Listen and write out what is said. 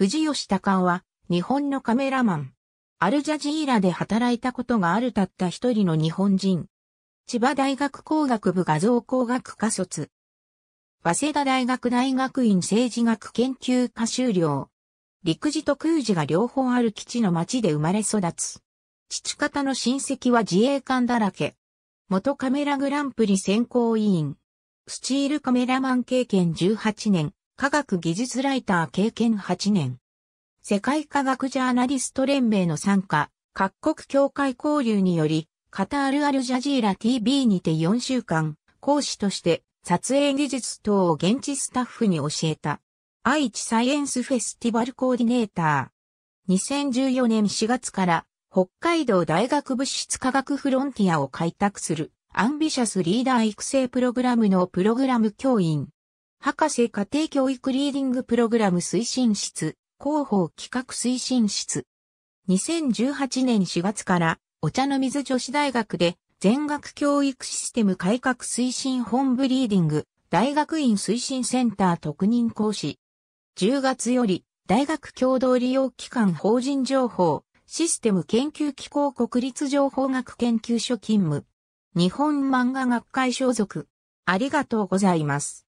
藤吉隆は、日本のカメラマン。アルジャジーラで働いたことがあるたった一人の日本人。千葉大学工学部画像工学科卒。早稲田大学大学院政治学研究科修了。陸自と空自が両方ある基地の町で生まれ育つ。父方の親戚は自衛官だらけ。元カメラグランプリ選考委員。スチールカメラマン経験18年。科学技術ライター経験8年。世界科学ジャーナリスト連盟の参加、各国協会交流により、カタールアルジャジーラ TV にて4週間、講師として撮影技術等を現地スタッフに教えた。愛知サイエンスフェスティバルコーディネーター。2014年4月から北海道大学物質科学フロンティアを開拓するアンビシャスリーダー育成プログラムのプログラム教員。博士家庭教育リーディングプログラム推進室、広報企画推進室。2018年4月からお茶の水女子大学で全学教育システム改革推進本部リーディング大学院推進センター特任講師。10月より大学共同利用機関法人情報システム研究機構国立情報学研究所勤務。日本漫画学会所属。ありがとうございます。